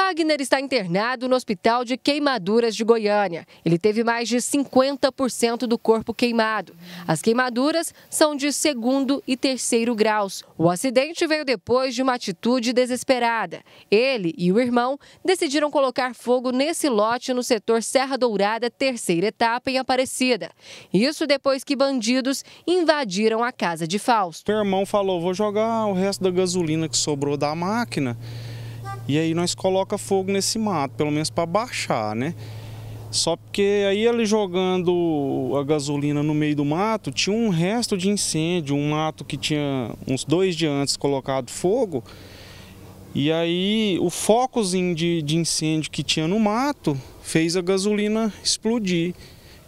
Fagner está internado no Hospital de Queimaduras de Goiânia. Ele teve mais de 50% do corpo queimado. As queimaduras são de segundo e terceiro graus. O acidente veio depois de uma atitude desesperada. Ele e o irmão decidiram colocar fogo nesse lote no setor Serra Dourada, terceira etapa, em Aparecida. Isso depois que bandidos invadiram a casa de Fausto. Meu irmão falou: vou jogar o resto da gasolina que sobrou da máquina. E aí nós coloca fogo nesse mato, pelo menos para baixar, né? Só porque aí ele jogando a gasolina no meio do mato, tinha um resto de incêndio, um mato que tinha uns dois dias antes colocado fogo. E aí o focozinho de, de incêndio que tinha no mato fez a gasolina explodir.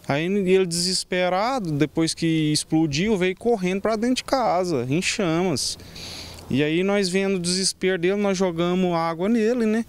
Aí ele desesperado, depois que explodiu, veio correndo para dentro de casa, em chamas. E aí nós vendo o desespero dele, nós jogamos água nele, né?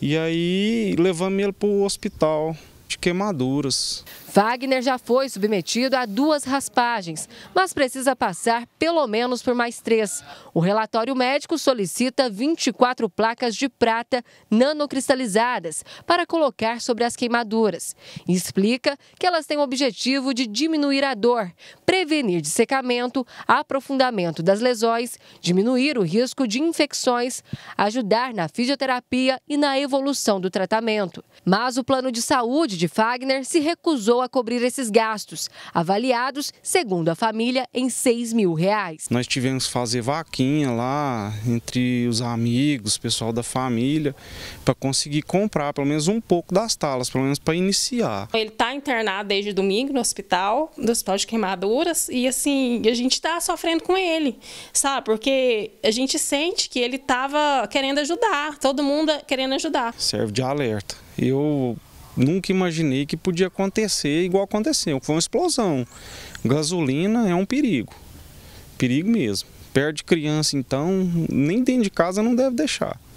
E aí levamos ele para o hospital de queimaduras. Wagner já foi submetido a duas raspagens, mas precisa passar pelo menos por mais três. O relatório médico solicita 24 placas de prata nanocristalizadas para colocar sobre as queimaduras. E explica que elas têm o objetivo de diminuir a dor, prevenir dessecamento, aprofundamento das lesões, diminuir o risco de infecções, ajudar na fisioterapia e na evolução do tratamento. Mas o plano de saúde de Fagner se recusou a cobrir esses gastos, avaliados, segundo a família, em 6 mil reais. Nós tivemos que fazer vaquinha lá entre os amigos, pessoal da família, para conseguir comprar pelo menos um pouco das talas, pelo menos para iniciar. Ele está internado desde domingo no hospital, no hospital de queimaduras, e assim, a gente está sofrendo com ele, sabe? Porque a gente sente que ele estava querendo ajudar, todo mundo querendo ajudar. Serve de alerta. Eu nunca imaginei que podia acontecer igual aconteceu. Foi uma explosão. Gasolina é um perigo. Perigo mesmo. Perde criança, então, nem dentro de casa não deve deixar.